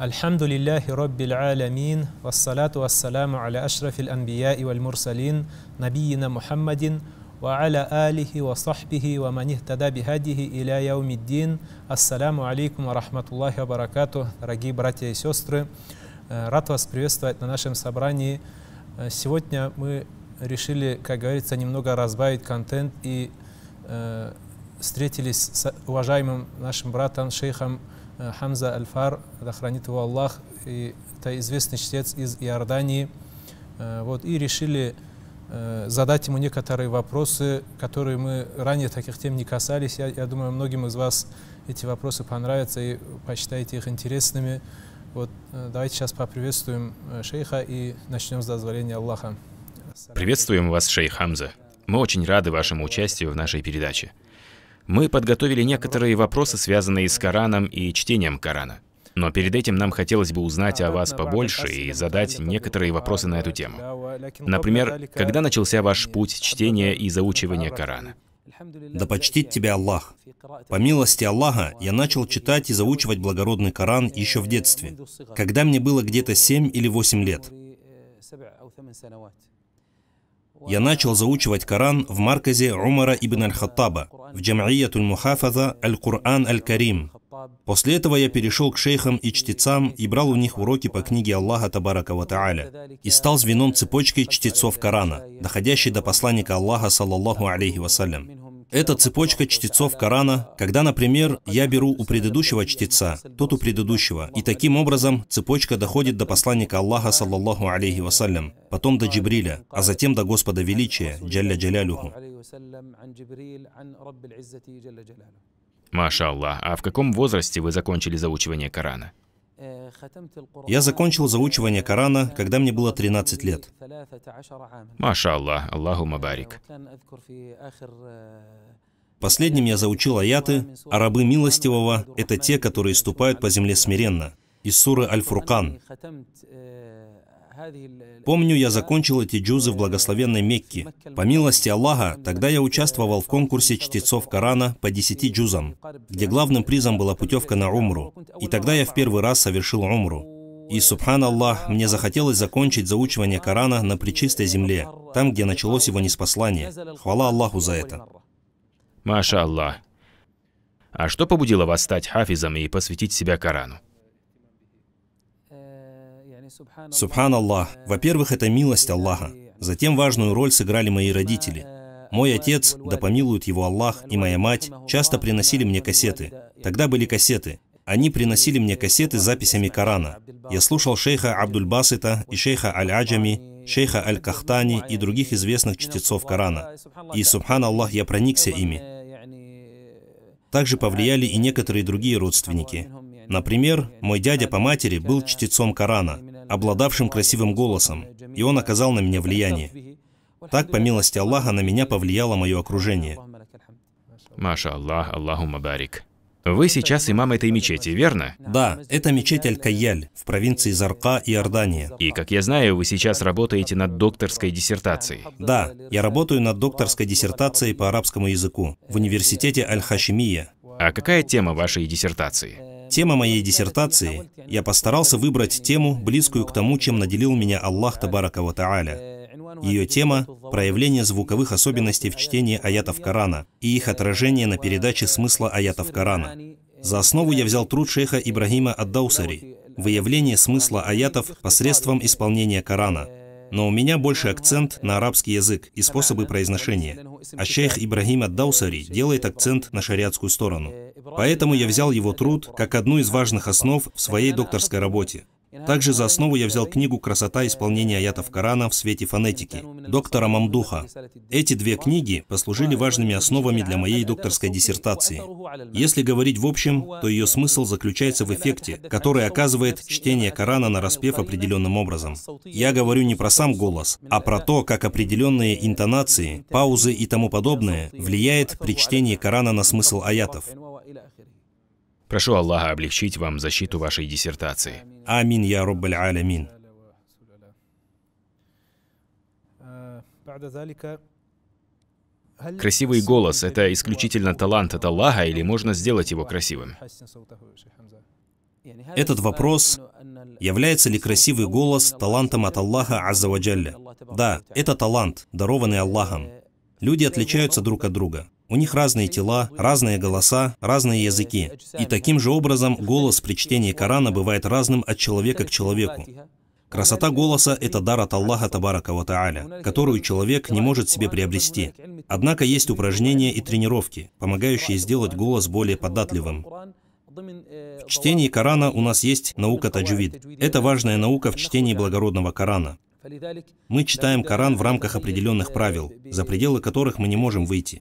الحمد لله رب العالمين والصلاة والسلام على أشرف الأنبياء والمرسلين نبينا محمد وعلى آله وصحبه ومن اهتدى بهديه إلى يوم الدين السلام عليكم ورحمة الله وبركاته дорогие братья и сестры э, рад вас приветствовать на нашем собрании э, сегодня мы решили как говорится немного разбавить контент и э, встретились с уважаемым нашим братом шейхом Э, Хамза Альфар, да хранит его Аллах, и это известный чтец из Иордании. Э, вот, и решили э, задать ему некоторые вопросы, которые мы ранее таких тем не касались. Я, я думаю, многим из вас эти вопросы понравятся и посчитаете их интересными. Вот давайте сейчас поприветствуем шейха и начнем с дозволения Аллаха. Приветствуем вас, шейх Хамза. Мы очень рады вашему участию в нашей передаче. Мы подготовили некоторые вопросы, связанные с Кораном и чтением Корана. Но перед этим нам хотелось бы узнать о вас побольше и задать некоторые вопросы на эту тему. Например, когда начался ваш путь чтения и заучивания Корана? Да почтит тебя Аллах. По милости Аллаха я начал читать и заучивать благородный Коран еще в детстве, когда мне было где-то 7 или 8 лет я начал заучивать Коран в марказе Умара ибн Аль-Хаттаба, в Джамиятуль Мухафаза Аль-Кур'ан Аль-Карим. После этого я перешел к шейхам и чтецам и брал у них уроки по книге Аллаха Табарака Ва Тааля и стал звеном цепочки чтецов Корана, доходящей до посланника Аллаха, саллаллаху алейхи вассалям. Это цепочка чтецов Корана, когда, например, я беру у предыдущего чтеца, тот у предыдущего, и таким образом цепочка доходит до посланника Аллаха, саллаллаху алейхи вассалям, потом до Джибриля, а затем до Господа Величия, джалля джалялюху. Маша Аллах, а в каком возрасте вы закончили заучивание Корана? Я закончил заучивание Корана, когда мне было 13 лет. Маша Аллах, Аллаху Мабарик. Последним я заучил аяты, а рабы милостивого — это те, которые ступают по земле смиренно, из суры Аль-Фуркан. Помню, я закончил эти джузы в благословенной Мекке. По милости Аллаха, тогда я участвовал в конкурсе чтецов Корана по 10 джузам, где главным призом была путевка на умру. И тогда я в первый раз совершил умру. И, субхан Аллах, мне захотелось закончить заучивание Корана на Пречистой земле, там, где началось его неспослание. Хвала Аллаху за это. Маша Аллах. А что побудило вас стать хафизом и посвятить себя Корану? Субханаллах. Во-первых, это милость Аллаха. Затем важную роль сыграли мои родители. Мой отец, да помилует его Аллах, и моя мать часто приносили мне кассеты. Тогда были кассеты. Они приносили мне кассеты с записями Корана. Я слушал шейха Абдульбасита и шейха Аль-Аджами, шейха Аль-Кахтани и других известных чтецов Корана. И, субханаллах, я проникся ими. Также повлияли и некоторые другие родственники. Например, мой дядя по матери был чтецом Корана, обладавшим красивым голосом, и он оказал на меня влияние. Так, по милости Аллаха, на меня повлияло мое окружение. Маша Аллах, Аллаху Мабарик. Вы сейчас имам этой мечети, верно? Да, это мечеть Аль-Кайяль в провинции Зарка, Иордания. И, как я знаю, вы сейчас работаете над докторской диссертацией. Да, я работаю над докторской диссертацией по арабскому языку в университете Аль-Хашимия. А какая тема вашей диссертации? Тема моей диссертации — я постарался выбрать тему, близкую к тому, чем наделил меня Аллах Табарака Ва Тааля. Ее тема — проявление звуковых особенностей в чтении аятов Корана и их отражение на передаче смысла аятов Корана. За основу я взял труд шейха Ибрагима Аддауsaри «Выявление смысла аятов посредством исполнения Корана», но у меня больше акцент на арабский язык и способы произношения. А шейх Ибрагим Аддаусари делает акцент на шариатскую сторону. Поэтому я взял его труд как одну из важных основ в своей докторской работе. Также за основу я взял книгу «Красота исполнения аятов Корана в свете фонетики» доктора Мамдуха. Эти две книги послужили важными основами для моей докторской диссертации. Если говорить в общем, то ее смысл заключается в эффекте, который оказывает чтение Корана на распев определенным образом. Я говорю не про сам голос, а про то, как определенные интонации, паузы и тому подобное влияет при чтении Корана на смысл аятов. Прошу Аллаха облегчить вам защиту вашей диссертации. Амин, я Руббаль Алямин. Красивый голос – это исключительно талант от Аллаха или можно сделать его красивым? Этот вопрос, является ли красивый голос талантом от Аллаха Аззаваджалля? Да, это талант, дарованный Аллахом. Люди отличаются друг от друга. У них разные тела, разные голоса, разные языки. И таким же образом голос при чтении Корана бывает разным от человека к человеку. Красота голоса – это дар от Аллаха Табарака Ва Тааля, которую человек не может себе приобрести. Однако есть упражнения и тренировки, помогающие сделать голос более податливым. В чтении Корана у нас есть наука таджвид. Это важная наука в чтении благородного Корана. Мы читаем Коран в рамках определенных правил, за пределы которых мы не можем выйти.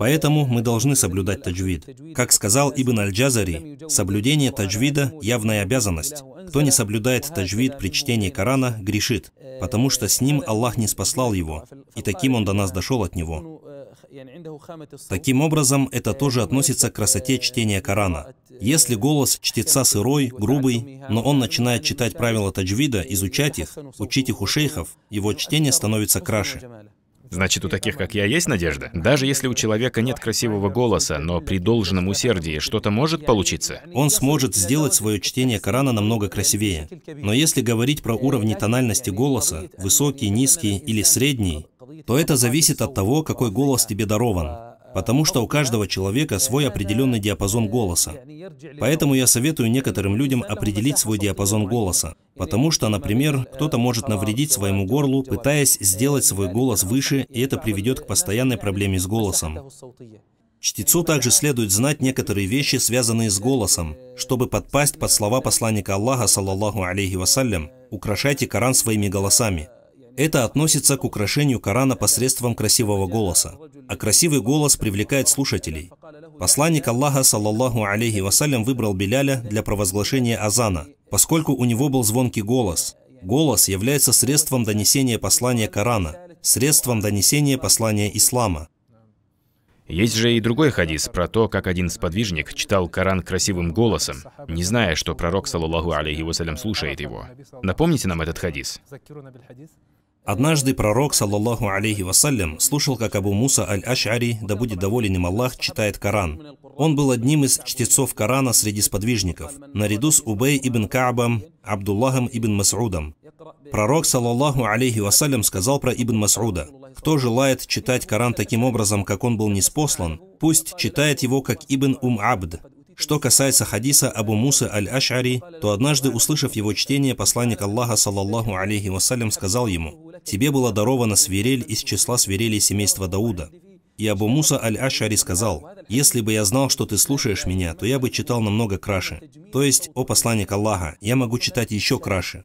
Поэтому мы должны соблюдать таджвид. Как сказал Ибн Аль-Джазари, соблюдение таджвида – явная обязанность. Кто не соблюдает таджвид при чтении Корана, грешит, потому что с ним Аллах не спасал его, и таким он до нас дошел от него. Таким образом, это э, тоже относится к красоте чтения Корана. Э, если голос чтеца сырой, грубый, но он начинает читать правила таджвида, изучать их, учить их у шейхов, его чтение становится краше. Значит, у таких, как я, есть надежда? Даже если у человека нет красивого голоса, но при должном усердии что-то может получиться? Он сможет сделать свое чтение Корана намного красивее. Но если говорить про э, уровни тональности голоса, высокий, низкий или средний, то это зависит от того, какой голос тебе дарован. Потому что у каждого человека свой определенный диапазон голоса. Поэтому я советую некоторым людям определить свой диапазон голоса. Потому что, например, кто-то может навредить своему горлу, пытаясь сделать свой голос выше, и это приведет к постоянной проблеме с голосом. Чтецу также следует знать некоторые вещи, связанные с голосом, чтобы подпасть под слова посланника Аллаха, саллаллаху алейхи вассалям, «Украшайте Коран своими голосами». Это относится к украшению Корана посредством красивого голоса. А красивый голос привлекает слушателей. Посланник Аллаха, саллаллаху алейхи вассалям, выбрал Беляля для провозглашения азана, поскольку у него был звонкий голос. Голос является средством донесения послания Корана, средством донесения послания Ислама. Есть же и другой хадис про то, как один сподвижник читал Коран красивым голосом, не зная, что пророк, саллаллаху алейхи вассалям, слушает его. Напомните нам этот хадис. Однажды пророк, саллаллаху алейхи вассалям, слушал, как Абу Муса аль-Аш'ари, да будет доволен им Аллах, читает Коран. Он был одним из чтецов Корана среди сподвижников, наряду с Убей ибн Каабом, Абдуллахом ибн Масудом. Пророк, саллаллаху алейхи вассалям, сказал про ибн Масуда, «Кто желает читать Коран таким образом, как он был неспослан, пусть читает его, как Ибн Ум Абд, что касается хадиса Абу Мусы аль-Аш'ари, то однажды, услышав его чтение, посланник Аллаха, саллаллаху алейхи вассалям, сказал ему, Тебе была дарована свирель из числа свирелей семейства Дауда. И Абу Муса Аль-Ашари сказал, «Если бы я знал, что ты слушаешь меня, то я бы читал намного краше». То есть, о посланник Аллаха, я могу читать еще краше.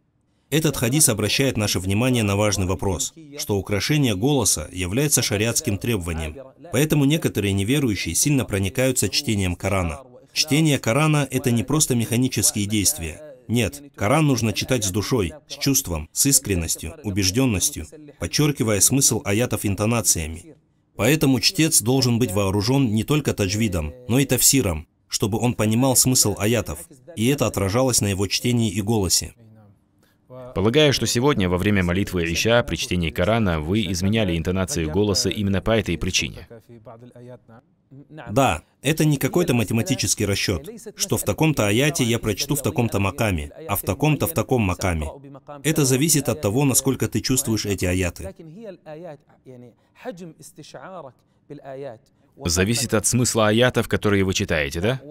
Этот хадис обращает наше внимание на важный вопрос, что украшение голоса является шариатским требованием. Поэтому некоторые неверующие сильно проникаются чтением Корана. Чтение Корана – это не просто механические действия, нет, Коран нужно читать с душой, с чувством, с искренностью, убежденностью, подчеркивая смысл аятов интонациями. Поэтому чтец должен быть вооружен не только таджвидом, но и тафсиром, чтобы он понимал смысл аятов, и это отражалось на его чтении и голосе. Полагаю, что сегодня во время молитвы Иша при чтении Корана вы изменяли интонацию голоса именно по этой причине. Да, это не какой-то математический расчет, что в таком-то аяте я прочту в таком-то макаме, а в таком-то в таком макаме. Это зависит от того, насколько ты чувствуешь эти аяты. Зависит от смысла аятов, которые вы читаете, да?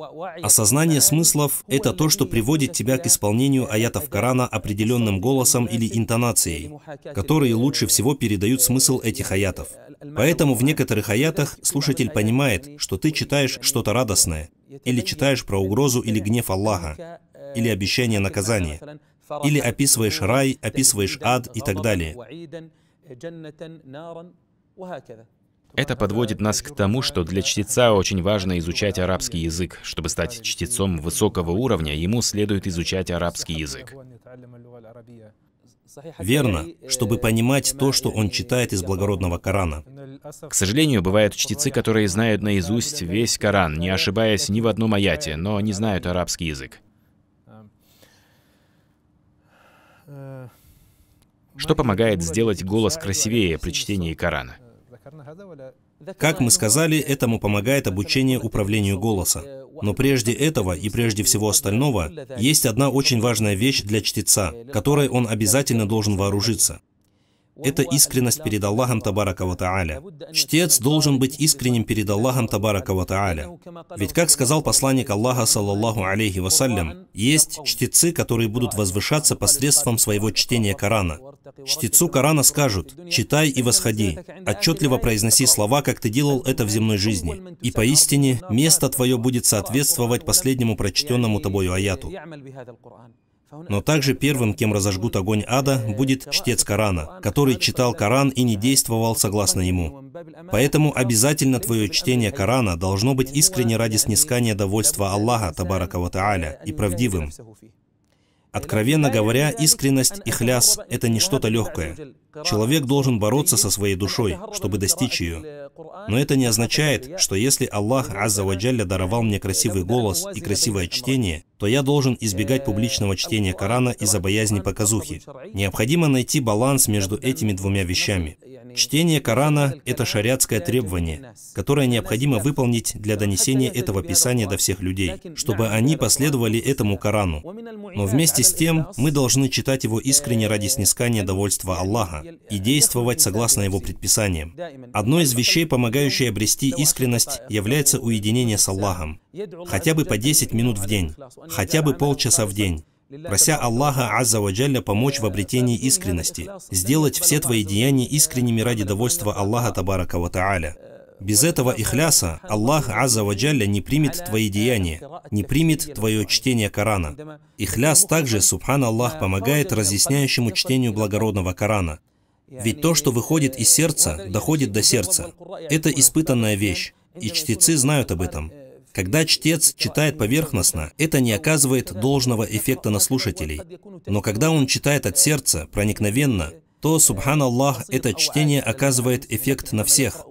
Осознание смыслов — это то, что приводит тебя к исполнению аятов Корана определенным голосом или интонацией, которые лучше всего передают смысл этих аятов. Поэтому в некоторых аятах слушатель понимает, что ты читаешь что-то радостное, или читаешь про угрозу или гнев Аллаха, или обещание наказания, или описываешь рай, описываешь ад и так далее. Это подводит нас к тому, что для чтеца очень важно изучать арабский язык. Чтобы стать чтецом высокого уровня, ему следует изучать арабский язык. Верно, чтобы понимать то, что он читает из благородного Корана. К сожалению, бывают чтецы, которые знают наизусть весь Коран, не ошибаясь ни в одном аяте, но не знают арабский язык. Что помогает сделать голос красивее при чтении Корана? Как мы сказали, этому помогает обучение управлению голоса. Но прежде этого и прежде всего остального, есть одна очень важная вещь для чтеца, которой он обязательно должен вооружиться это искренность перед Аллахом Табарака Ва Тааля. Чтец должен быть искренним перед Аллахом Табарака Ва Тааля. Ведь, как сказал посланник Аллаха, саллаллаху алейхи вассалям, есть чтецы, которые будут возвышаться посредством своего чтения Корана. Чтецу Корана скажут «Читай и восходи, отчетливо произноси слова, как ты делал это в земной жизни, и поистине место твое будет соответствовать последнему прочтенному тобою аяту». Но также первым, кем разожгут огонь ада, будет чтец Корана, который читал Коран и не действовал согласно ему. Поэтому обязательно твое чтение Корана должно быть искренне ради снискания довольства Аллаха, табарака ва тааля, и правдивым. Откровенно говоря, искренность и хляс — это не что-то легкое. Человек должен бороться со своей душой, чтобы достичь ее. Но это не означает, что если Аллах Азza Ваджалля даровал мне красивый голос и красивое чтение, то я должен избегать публичного чтения Корана из-за боязни показухи. Необходимо найти баланс между этими двумя вещами. Чтение Корана – это шариатское требование, которое необходимо выполнить для донесения этого Писания до всех людей, чтобы они последовали этому Корану. Но вместе с тем мы должны читать его э, искренне ради снискания довольства Аллаха и действовать согласно его предписаниям. Одной из вещей, помогающей обрести искренность, является уединение с Аллахом. Хотя бы по 10 минут в день, хотя бы полчаса в день прося Аллаха Азza Ваджалля помочь в обретении э, э, искренности, э, сделать все твои деяния искренними ради довольства Аллаха Табарака Ва Тааля. Без этого ихляса Аллах Азza Ваджалля не примет твои деяния, не примет твое чтение Корана. Ихляс также, Субхан Аллах, помогает разъясняющему чтению благородного Корана. Ведь то, что выходит из сердца, доходит до сердца. Это испытанная вещь, и чтецы знают об этом. Когда чтец читает поверхностно, это не оказывает должного эффекта на слушателей. Но когда он читает от сердца, проникновенно, то, субханаллах, это чтение оказывает эффект на всех.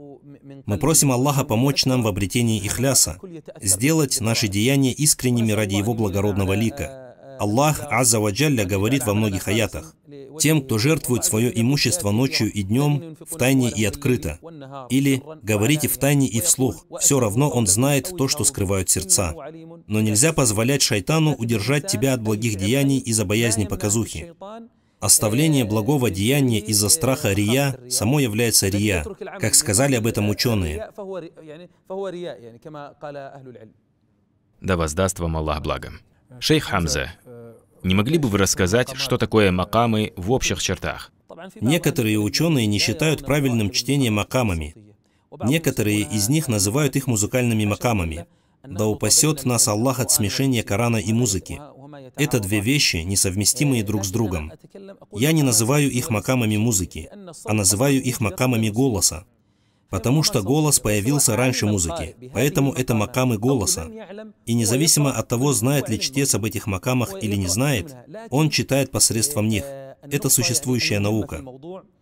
Мы просим Аллаха помочь нам в обретении ихляса, сделать наши деяния искренними ради Его благородного лика. Аллах азза Азаваджалля говорит во многих аятах, «Тем, кто жертвует свое имущество ночью и днем, в тайне и открыто». Или «Говорите в тайне и вслух, все равно он знает то, что скрывают сердца». Но нельзя позволять шайтану удержать тебя от благих деяний из-за боязни показухи. Оставление благого деяния из-за страха рия само является рия, как сказали об этом ученые. Да воздаст вам Аллах благом. Шейх Хамза, не могли бы вы рассказать, что такое макамы в общих чертах? Некоторые ученые не считают правильным чтение макамами. Некоторые из них называют их музыкальными макамами. Да упасет нас Аллах от смешения Корана и музыки. Это две вещи, несовместимые друг с другом. Я не называю их макамами музыки, а называю их макамами голоса, потому что голос появился раньше музыки, поэтому это макамы голоса. И независимо от того, знает ли чтец об этих макамах или не знает, он читает посредством них. Это существующая наука.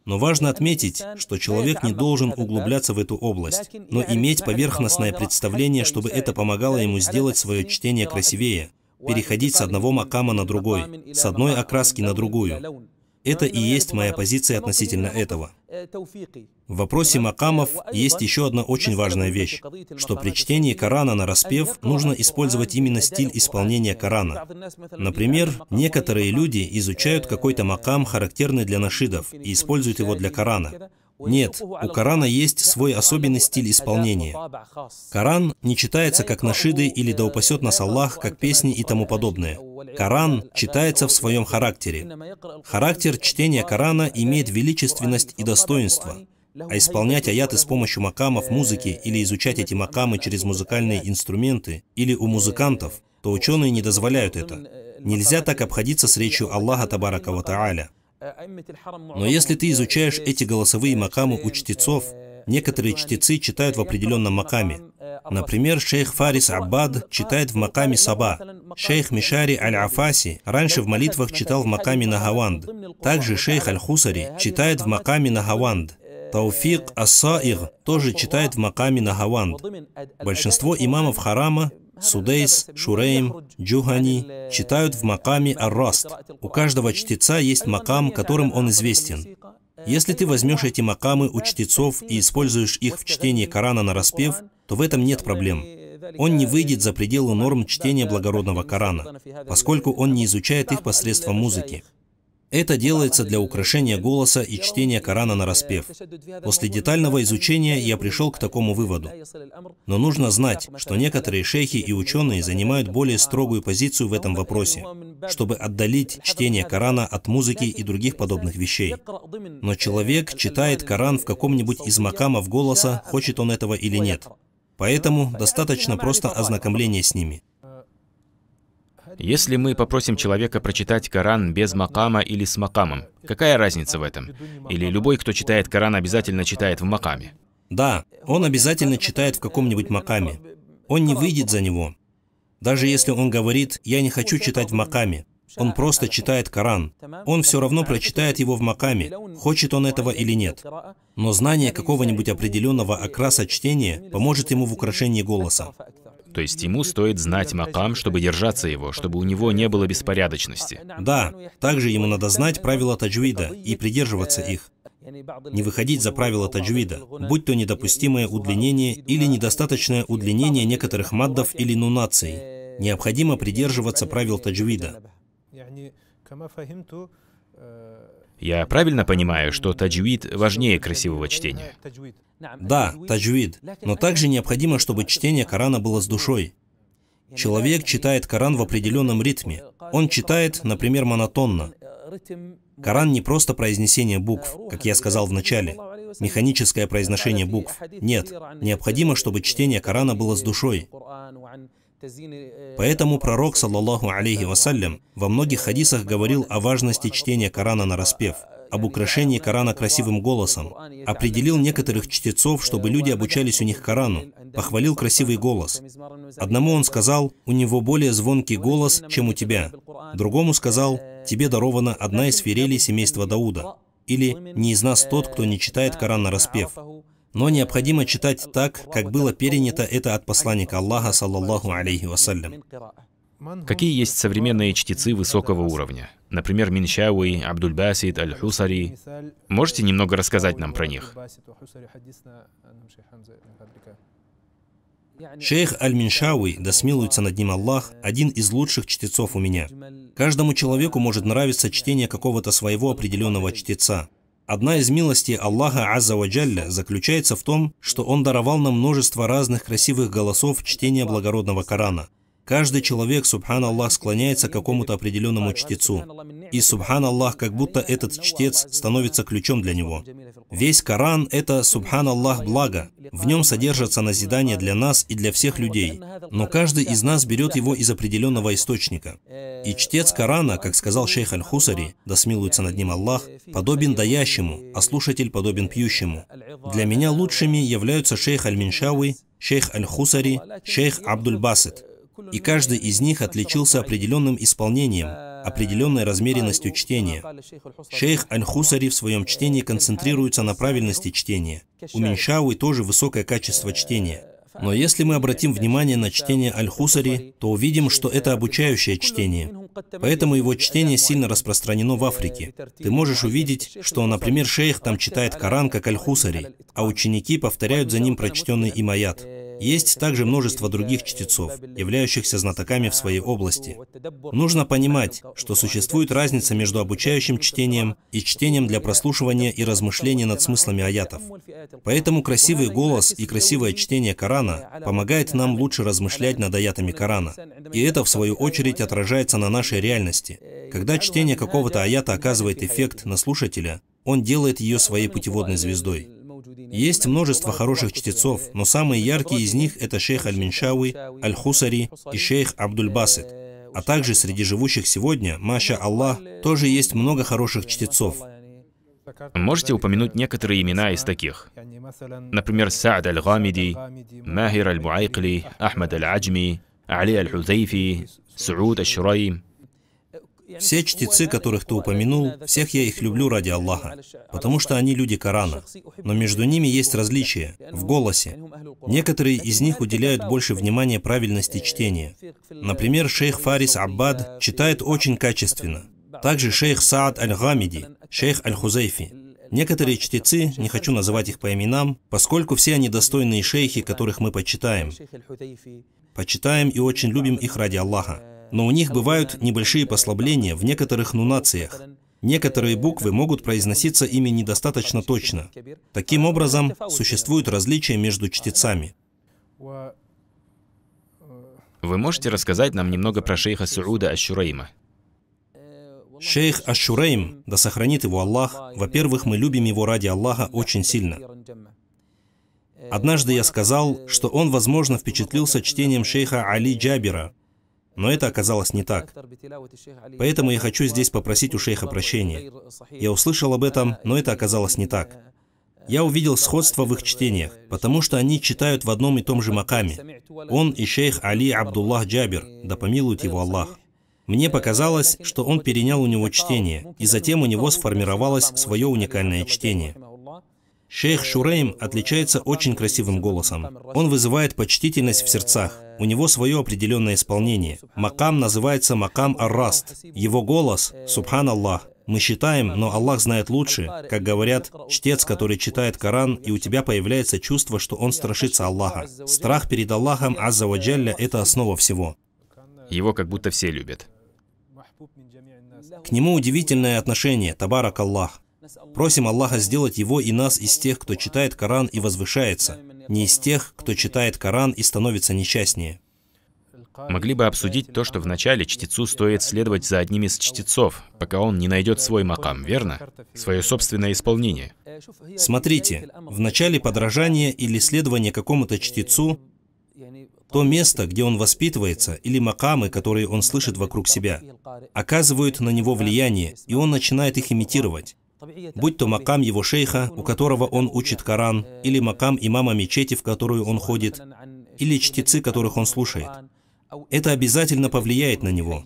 Но важно отметить, что человек не должен углубляться в эту область, но иметь поверхностное представление, чтобы это помогало ему сделать свое чтение красивее, переходить с одного макама на другой, с одной окраски на другую. Это и есть моя позиция относительно этого. Э, В вопросе макамов э, есть еще одна очень важная вещь, что при чтении Корана на распев нужно использовать э, именно стиль исполнения Корана. Например, некоторые люди изучают какой-то макам, характерный для нашидов, и используют его для Корана. Нет, у Корана есть свой особенный стиль исполнения. Коран не читается как нашиды или да упасет нас Аллах, как песни и тому подобное. Коран читается в своем характере. Характер чтения Корана имеет величественность и достоинство, а исполнять аяты с помощью макамов музыки или изучать эти макамы через музыкальные инструменты или у музыкантов, то ученые не дозволяют это. Нельзя так обходиться с речью Аллаха Табаракава Тааля. Но если ты изучаешь эти голосовые макамы у чтецов, некоторые чтецы читают в определенном макаме. Например, шейх Фарис Аббад читает в макаме Саба. Шейх Мишари Аль-Афаси раньше в молитвах читал в макаме Нахаванд. Также шейх Аль-Хусари читает в макаме Нахаванд. Тауфик ас тоже читает в макаме Нахаванд. Большинство имамов Харама Судейс, Шурейм, Джухани читают в макаме Ар-Раст. У каждого чтеца есть макам, которым он известен. Если ты возьмешь эти макамы у чтецов и используешь их в чтении Корана на распев, то в этом нет проблем. Он не выйдет за пределы норм чтения благородного Корана, поскольку он не изучает их посредством музыки. Это делается для украшения голоса и чтения Корана на распев. После детального изучения я пришел к такому выводу. Но нужно знать, что некоторые шейхи и ученые занимают более строгую позицию в этом вопросе, чтобы отдалить чтение Корана от музыки и других подобных вещей. Но человек читает Коран в каком-нибудь из макамов голоса, хочет он этого или нет. Поэтому достаточно просто ознакомления с ними. Если мы попросим человека прочитать Коран без макама или с макамом, какая разница в этом? Или любой, кто читает Коран, обязательно читает в макаме? Да, он обязательно читает в каком-нибудь макаме. Он не выйдет за него. Даже если он говорит «я не хочу читать в макаме», он просто читает Коран. Он все равно прочитает его в Макаме, хочет он этого или нет. Но знание какого-нибудь определенного окраса чтения поможет ему в украшении голоса. То есть ему стоит знать макам, чтобы держаться его, чтобы у него не было беспорядочности. Да, также ему надо знать правила таджвида и придерживаться их. Не выходить за правила таджвида, будь то недопустимое удлинение или недостаточное удлинение некоторых маддов или нунаций. Необходимо придерживаться правил таджвида. Я правильно понимаю, что таджвид важнее красивого чтения? Да, таджвид. Но также необходимо, чтобы чтение Корана было с душой. Человек читает Коран в определенном ритме. Он читает, например, монотонно. Коран не просто произнесение букв, как я сказал в начале, механическое произношение букв. Нет, необходимо, чтобы чтение Корана было с душой. Э, Поэтому пророк, саллаллаху алейхи вассалям, во многих э, хадисах э, говорил о важности чтения Корана на распев, об украшении Корана красивым голосом, определил некоторых чтецов, чтобы люди обучались у них Корану, похвалил красивый голос. Одному он сказал, у него более звонкий голос, чем у тебя. Другому сказал, тебе дарована одна из ферелей семейства Дауда. Или «Не из нас тот, кто не читает Коран на распев» но необходимо читать так, как было перенято это от посланника Аллаха, саллаллаху алейхи вассалям. Какие есть современные чтецы высокого уровня? Например, Миншауи, Абдульбасид, Аль-Хусари. Можете немного рассказать нам про них? Шейх Аль-Миншауи, да смилуется над ним Аллах, один из лучших чтецов у меня. Каждому человеку может нравиться чтение какого-то своего определенного чтеца. Одна из милостей Аллаха Азза Ваджалля заключается в том, что Он даровал нам множество разных красивых голосов чтения благородного Корана. Каждый человек, Субхан Аллах, склоняется к какому-то определенному чтецу. И, Субхан Аллах, как будто этот чтец становится ключом для него. Весь Коран — это, Субхан Аллах благо. В нем содержатся назидания для нас и для всех людей. Но каждый из нас берет его из определенного источника. И чтец Корана, как сказал шейх Аль-Хусари, да смилуется над ним Аллах, подобен даящему, а слушатель подобен пьющему. Для меня лучшими являются шейх Аль-Миншауи, шейх Аль-Хусари, шейх Абдуль-Басет и каждый из них отличился определенным исполнением, определенной размеренностью чтения. Шейх Аль-Хусари в своем чтении концентрируется на правильности чтения. У Миншауи тоже высокое качество чтения. Но если мы обратим внимание на чтение Аль-Хусари, то увидим, что это обучающее чтение. Поэтому его чтение сильно распространено в Африке. Ты можешь увидеть, что, например, шейх там читает Коран как Аль-Хусари, а ученики повторяют за ним прочтенный имаят. Есть также множество других чтецов, являющихся знатоками в своей области. Нужно понимать, что существует разница между обучающим чтением и чтением для прослушивания и размышления над смыслами аятов. Поэтому красивый голос и красивое чтение Корана помогает нам лучше размышлять над аятами Корана. И это, в свою очередь, отражается на нашей реальности. Когда чтение какого-то аята оказывает эффект на слушателя, он делает ее своей путеводной звездой. Есть множество хороших чтецов, но самые яркие из них это шейх Аль-Миншави, Аль-Хусари и шейх Абдуль-Басет. А также среди живущих сегодня, Маша Аллах, тоже есть много хороших чтецов. Можете упомянуть некоторые имена из таких? Например, Саад Аль-Гамиди, Махир Аль-Муайкли, Ахмад Аль-Аджми, Али Аль-Хузайфи, Сауд Аль-Шурайм. Все чтецы, которых ты упомянул, всех я их люблю ради Аллаха, потому что они люди Корана. Но между ними есть различия в голосе. Некоторые из них уделяют больше внимания правильности чтения. Например, шейх Фарис Аббад читает очень качественно. Также шейх Саад Аль-Гамиди, шейх Аль-Хузайфи. Некоторые чтецы, не хочу называть их по именам, поскольку все они достойные шейхи, которых мы почитаем. Почитаем и очень любим их ради Аллаха но у них бывают небольшие послабления в некоторых нунациях. Некоторые буквы могут произноситься ими недостаточно точно. Таким образом, существуют различия между чтецами. Вы можете рассказать нам немного про шейха Сауда Ашурейма? Шейх Ашурейм, да сохранит его Аллах, во-первых, мы любим его ради Аллаха очень сильно. Однажды я сказал, что он, возможно, впечатлился чтением шейха Али Джабира, но это оказалось не так. Поэтому я хочу здесь попросить у шейха прощения. Я услышал об этом, но это оказалось не так. Я увидел сходство в их чтениях, потому что они читают в одном и том же макаме. Он и шейх Али Абдуллах Джабир, да помилует его Аллах. Мне показалось, что он перенял у него чтение, и затем у него сформировалось свое уникальное чтение. Шейх Шурейм отличается очень красивым голосом. Он вызывает почтительность в сердцах. У него свое определенное исполнение. Макам называется Макам Ар-Раст. Его голос, Субхан Аллах, мы считаем, но Аллах знает лучше. Как говорят, чтец, который читает Коран, и у тебя появляется чувство, что он страшится Аллаха. Страх перед Аллахом Азза Ваджалля – это основа всего. Его как будто все любят. К нему удивительное отношение, табарак Аллах. Просим Аллаха сделать его и нас из тех, кто читает Коран и возвышается, не из тех, кто читает Коран и становится несчастнее. Могли бы обсудить то, что вначале чтецу стоит следовать за одним из чтецов, пока он не найдет свой макам, верно? Свое собственное исполнение. Смотрите, в начале подражания или следования какому-то чтецу то место, где он воспитывается, или макамы, которые он слышит вокруг себя, оказывают на него влияние, и он начинает их имитировать будь то макам его шейха, у которого он учит Коран, или макам имама мечети, в которую он ходит, или чтецы, которых он слушает. Это обязательно повлияет на него.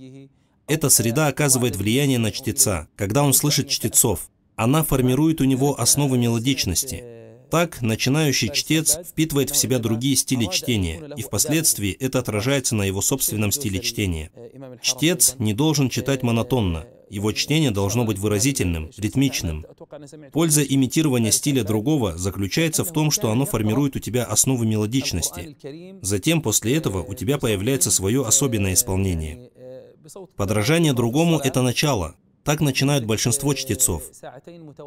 Эта среда оказывает влияние на чтеца, когда он слышит чтецов. Она формирует у него основу мелодичности. Так, начинающий чтец впитывает в себя другие стили чтения, и впоследствии это отражается на его собственном стиле чтения. Чтец не должен читать монотонно, его чтение должно быть выразительным, ритмичным. Польза имитирования стиля другого заключается в том, что оно формирует у тебя основы мелодичности. Затем, после этого, у тебя появляется свое особенное исполнение. Подражание другому — это начало. Так начинают большинство чтецов.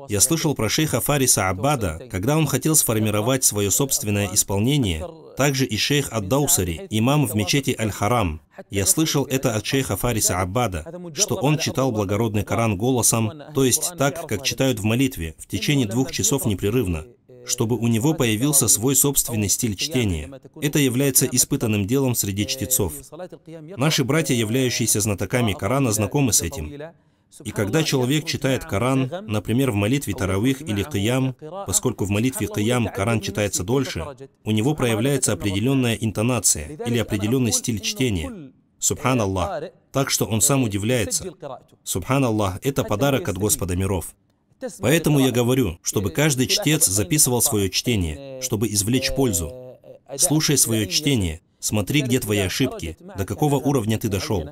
Я слышал про шейха Фариса Аббада, когда он хотел сформировать свое собственное исполнение, также и шейх Ад-Даусари, имам в мечети Аль-Харам. Я слышал это от шейха Фариса Аббада, что он читал благородный Коран голосом, то есть так, как читают в молитве, в течение двух часов непрерывно чтобы у него появился свой собственный стиль чтения. Это является испытанным делом среди чтецов. Наши братья, являющиеся знатоками Корана, знакомы с этим. И когда человек читает Коран, например, в молитве Таравих или Киям, поскольку в молитве Киям Коран читается дольше, у него проявляется определенная интонация или определенный стиль чтения. Субханаллах. Так что он сам удивляется. Субханаллах – это подарок от Господа миров. Поэтому я говорю, чтобы каждый чтец записывал свое чтение, чтобы извлечь пользу. Слушай свое чтение – Смотри, где твои ошибки, до какого уровня ты дошел.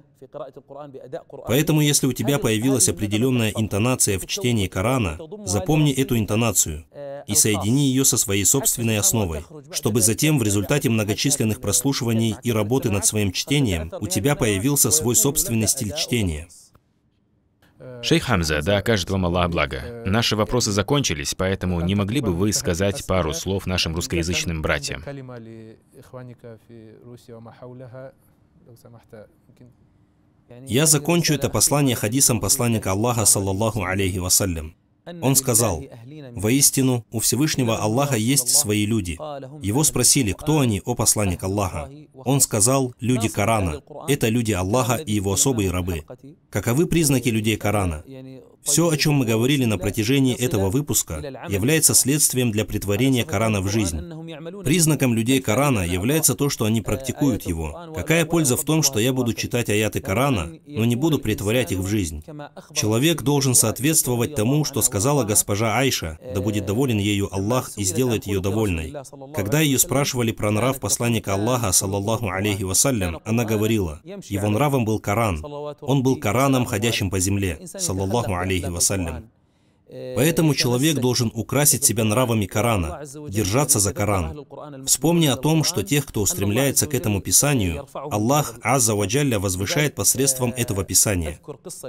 Поэтому, если у тебя появилась определенная интонация в чтении Корана, запомни эту интонацию и соедини ее со своей собственной основой, чтобы затем в результате многочисленных прослушиваний и работы над своим чтением у тебя появился свой собственный стиль чтения. Шейх Хамза, да окажет вам Аллах благо. Наши вопросы закончились, поэтому не могли бы вы сказать пару слов нашим русскоязычным братьям? Я закончу это послание хадисом посланника Аллаха, саллаллаху алейхи вассалям. Он сказал, «Воистину, у Всевышнего Аллаха есть свои люди». Его спросили, кто они, о посланник Аллаха. Он сказал, «Люди Корана. Это люди Аллаха и его особые рабы». Каковы признаки людей Корана? Все, о чем мы говорили на протяжении этого выпуска, является следствием для притворения Корана в жизнь. Признаком людей Корана является то, что они практикуют его. Какая польза в том, что я буду читать аяты Корана, но не буду притворять их в жизнь? Человек должен соответствовать тому, что сказала госпожа Айша, да будет доволен ею Аллах и сделает ее довольной. Когда ее спрашивали про нрав посланника Аллаха, саллаллаху алейхи вассалям, она говорила, его нравом был Коран. Он был Кораном, ходящим по земле, саллаллаху алейхи عليه وسلم Поэтому человек должен украсить себя нравами Корана, держаться за Коран. Вспомни о том, что тех, кто устремляется к этому Писанию, Аллах Азza Ваджалля возвышает посредством этого Писания.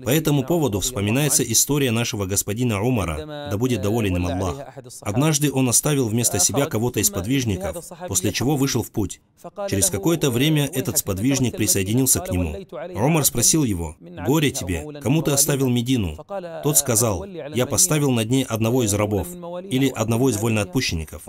По этому поводу вспоминается история нашего господина Умара, да будет доволен им Аллах. Однажды он оставил вместо себя кого-то из подвижников, после чего вышел в путь. Через какое-то время этот сподвижник присоединился к нему. Умар спросил его, «Горе тебе, кому ты оставил Медину?» Тот сказал, «Я поставил поставил над ней одного из рабов или одного из вольноотпущенников.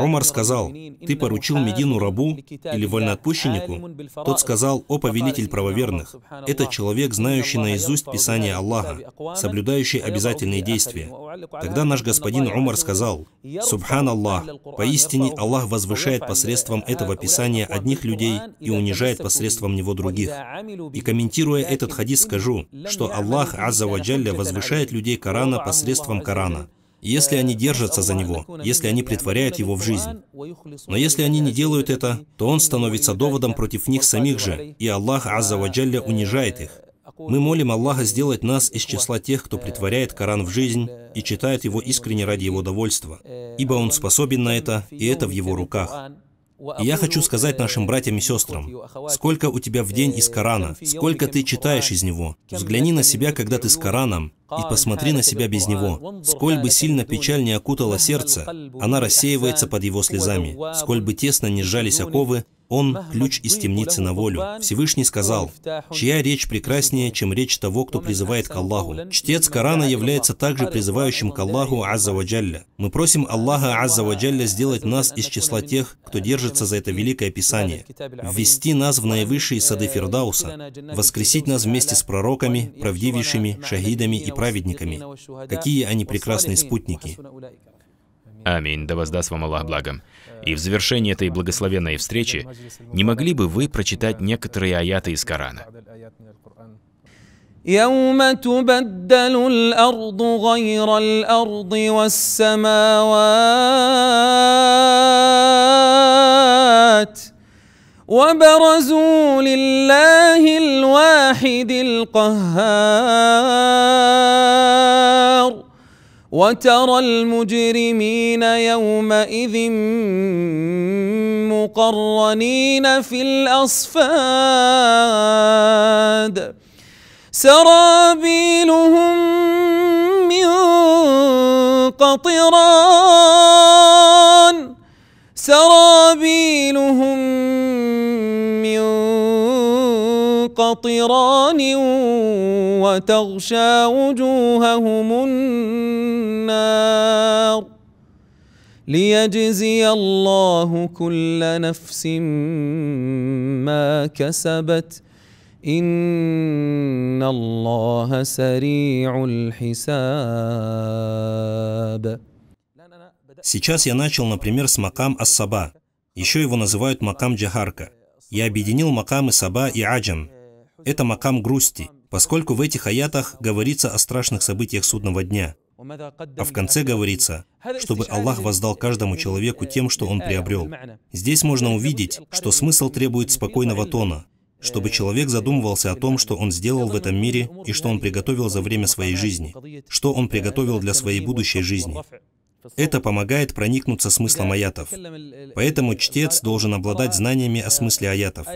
Умар сказал, «Ты поручил Медину рабу или вольноотпущеннику?» Тот сказал, «О повелитель правоверных, это человек, знающий наизусть Писание Аллаха, соблюдающий обязательные действия». Тогда наш господин Умар сказал, «Субхан Аллах, поистине Аллах возвышает посредством этого Писания одних людей и унижает посредством него других». И комментируя этот хадис, скажу, что Аллах азза Аззаваджалля возвышает людей Корана посредством достоинством Корана, если они держатся за него, если они притворяют его в жизнь. Но если они не делают это, то он становится доводом против них самих же, и Аллах Азza Ваджалля унижает их. Мы молим Аллаха сделать нас из числа тех, кто притворяет Коран в жизнь и читает его искренне ради его довольства, ибо он способен на это, и это в его руках. И я хочу сказать нашим э, братьям и сестрам, сколько у тебя в день из э, Корана, сколько ты читаешь из него. Взгляни на себя, когда ты с Кораном, и посмотри на себя без него. Сколь бы сильно печаль не окутала сердце, она рассеивается под его слезами. Сколь бы тесно не сжались оковы, он – ключ из темницы на волю. Всевышний сказал, «Чья речь прекраснее, чем речь того, кто призывает к Аллаху?» Чтец Корана является также призывающим к Аллаху Азза Ваджалля. Мы просим Аллаха Азза Ваджалля сделать нас из числа тех, кто держится за это великое Писание, ввести нас в наивысшие сады Фердауса, воскресить нас вместе с пророками, правдивейшими, шахидами и праведниками. Какие они прекрасные спутники. Аминь. Да воздаст вам Аллах благом. И в завершении этой благословенной встречи не могли бы вы прочитать некоторые аяты из Корана? يوم تبدل الأرض غير الأرض وترى المجرمين يومئذ مقرنين في الاصفاد سرابيلهم من قطران سرابيلهم قطران وتغشى وجوههم النار ليجزي الله كل نفس ما كسبت ان الله سريع الحساب Сейчас я начал, например, с макам ас-саба. Еще его называют макам джахарка. Я объединил макамы саба и Аджан, Это макам грусти, поскольку в этих аятах говорится о страшных событиях судного дня. А в конце говорится, чтобы Аллах воздал каждому человеку тем, что он приобрел. Здесь можно увидеть, что смысл требует спокойного тона, чтобы человек задумывался о том, что он сделал в этом мире и что он приготовил за время своей жизни, что он приготовил для своей будущей жизни. Это помогает проникнуться смыслом аятов. Поэтому чтец должен обладать знаниями о смысле аятов.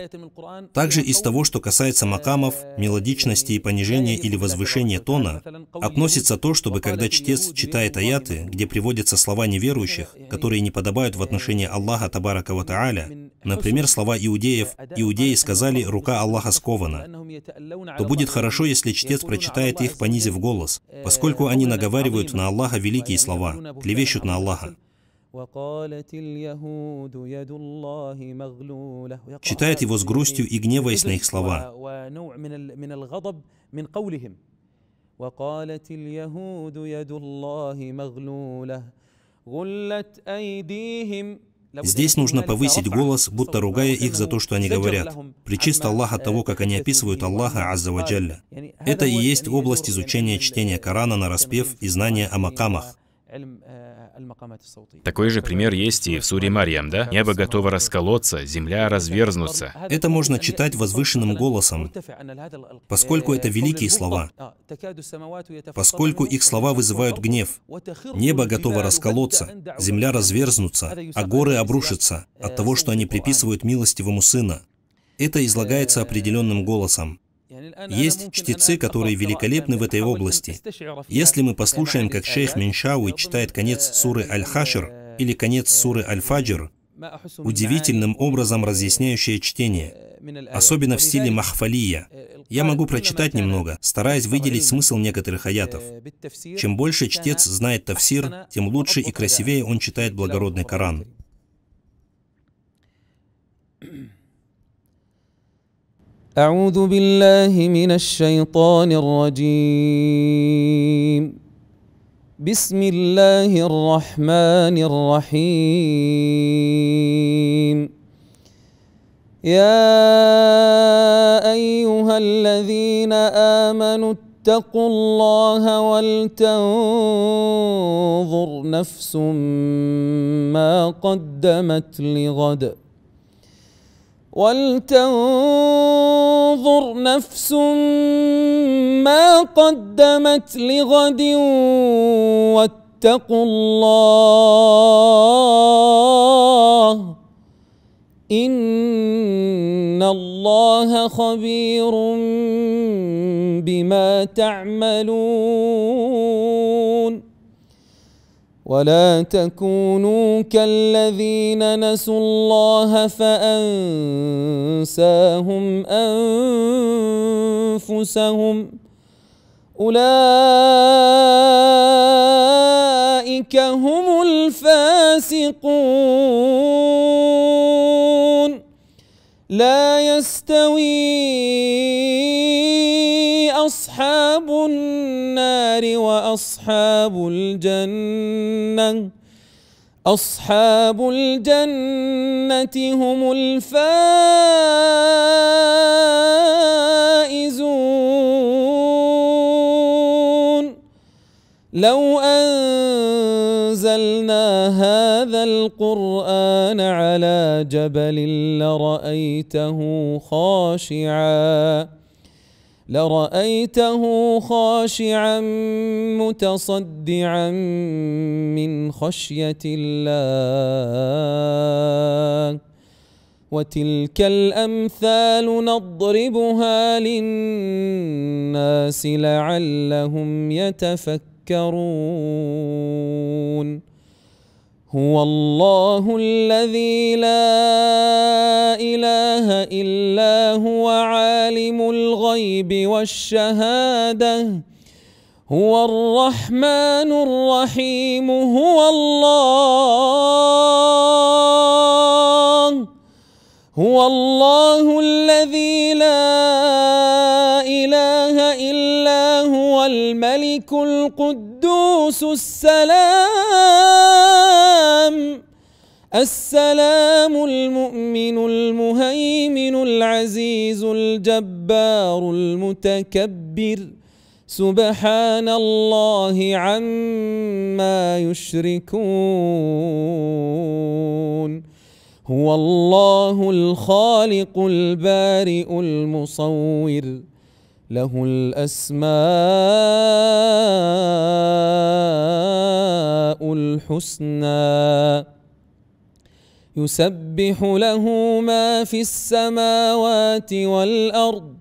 Также из того, что касается макамов, мелодичности и понижения или возвышения тона, относится то, чтобы когда чтец читает аяты, где приводятся слова неверующих, которые не подобают в отношении Аллаха Табарака Ва Тааля, например, слова иудеев «Иудеи сказали, рука Аллаха скована», то будет хорошо, если чтец прочитает их, понизив голос, поскольку они наговаривают на Аллаха великие слова, клевещут на Аллаха. Читает его с грустью и гневаясь на их слова. وقالت اليهود يد الله مغلولة غلت أيديهم Здесь нужно повысить голос, будто ругая их за то, что они говорят. Причист Аллах от того, как они описывают Аллаха Аззаваджалля. Это и есть область изучения чтения Корана на распев и знания о макамах. Такой же пример есть и в Суре Марьям, да? Небо готово расколоться, земля разверзнуться. Это можно читать возвышенным голосом, э, поскольку это великие слова, а, поскольку их слова вызывают гнев. Небо готово расколоться, земля разверзнуться, а горы обрушатся от того, что они приписывают милостивому сына. Это излагается определенным голосом. Есть чтецы, которые великолепны в этой области. Если мы послушаем, как шейх Миншауи читает конец суры Аль-Хашр или конец суры Аль-Фаджр, удивительным образом разъясняющее чтение, особенно в стиле махфалия. Я могу прочитать немного, стараясь выделить смысл некоторых аятов. Чем больше чтец знает тафсир, тем лучше и красивее он читает благородный Коран. أعوذ بالله من الشيطان الرجيم بسم الله الرحمن الرحيم يا أيها الذين آمنوا اتقوا الله ولتنظر نفس ما قدمت لغد ولتنظر نفس ما قدمت لغد واتقوا الله ان الله خبير بما تعملون ولا تكونوا كالذين نسوا الله فأنساهم أنفسهم أولئك هم الفاسقون لا يستوي أصحاب النار وأصحاب الجنة أصحاب الجنة هم الفائزون لو أنزلنا هذا القرآن على جبل لرأيته خاشعاً لرأيته خاشعا متصدعا من خشية الله وتلك الأمثال نضربها للناس لعلهم يتفكرون هو الله الذي لا إله إلا هو عالم الغيب والشهادة هو الرحمن الرحيم هو الله هو الله الذي لا إله إلا هو الملك القدوس السلام السلام المؤمن المهيمن العزيز الجبار المتكبر سبحان الله عما يشركون هو الله الخالق البارئ المصور له الاسماء الحسنى يسبح له ما في السماوات والارض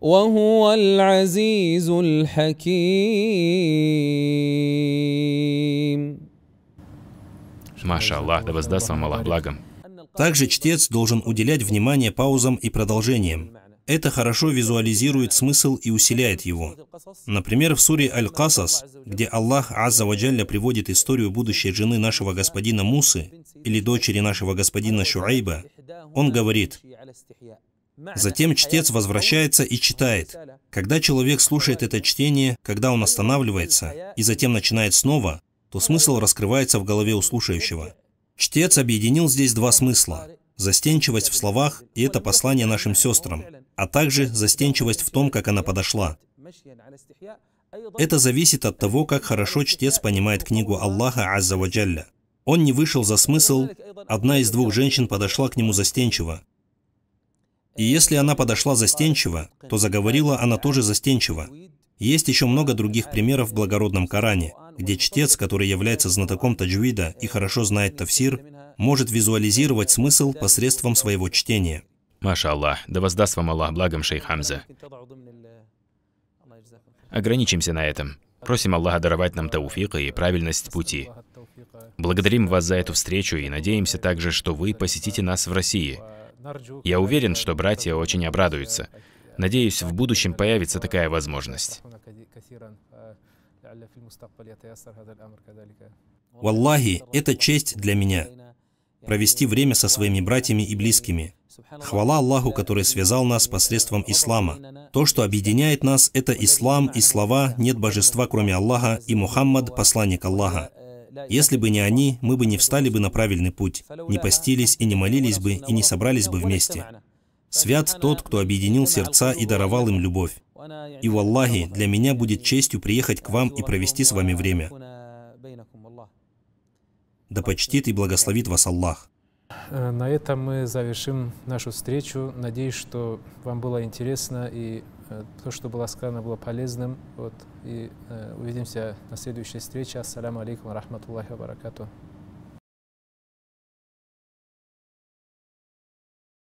وهو العزيز الحكيم Маша Аллах, да воздаст вам Аллах благом. Также чтец должен уделять внимание паузам и продолжениям. Это хорошо визуализирует смысл и усиляет его. Например, в суре Аль-Касас, где Аллах Аззаваджалля приводит историю будущей жены нашего господина Мусы, или дочери нашего господина Шурайба, он говорит, Затем чтец возвращается и читает. Когда человек слушает это чтение, когда он останавливается и затем начинает снова, то смысл раскрывается в голове у слушающего. Чтец объединил здесь два смысла. Застенчивость в словах, и это послание нашим сестрам, а также застенчивость в том, как она подошла. Это зависит от того, как хорошо чтец понимает книгу Аллаха Аззаваджалля. Он не вышел за смысл, одна из двух женщин подошла к нему застенчиво. И если она подошла застенчиво, то заговорила она тоже застенчиво. Есть еще много других примеров в благородном Коране, где чтец, который является знатоком таджвида и хорошо знает тафсир, может визуализировать смысл посредством своего чтения. Маша Аллах, да воздаст вам Аллах благом, шейх Хамза. Ограничимся на этом. Просим Аллаха даровать нам тауфик и правильность пути. Благодарим вас за эту встречу и надеемся также, что вы посетите нас в России. Я уверен, что братья очень обрадуются. Надеюсь, в будущем появится такая возможность. Валлахи, это честь для меня провести время со своими братьями и близкими. Хвала Аллаху, который связал нас посредством ислама. То, что объединяет нас, это ислам и слова «Нет божества, кроме Аллаха» и «Мухаммад, посланник Аллаха». Если бы не они, мы бы не встали бы на правильный путь, не постились и не молились бы, и не собрались бы вместе. Свят тот, кто объединил сердца и даровал им любовь. И, в Аллахе для меня будет честью приехать к вам и провести с вами время. Да почтит и благословит вас Аллах. На этом мы завершим нашу встречу. Надеюсь, что вам было интересно и Э, то, что было сказано, было полезным. Вот. И э, увидимся на следующей встрече. Ассаламу алейкум, рахматуллахи баракату.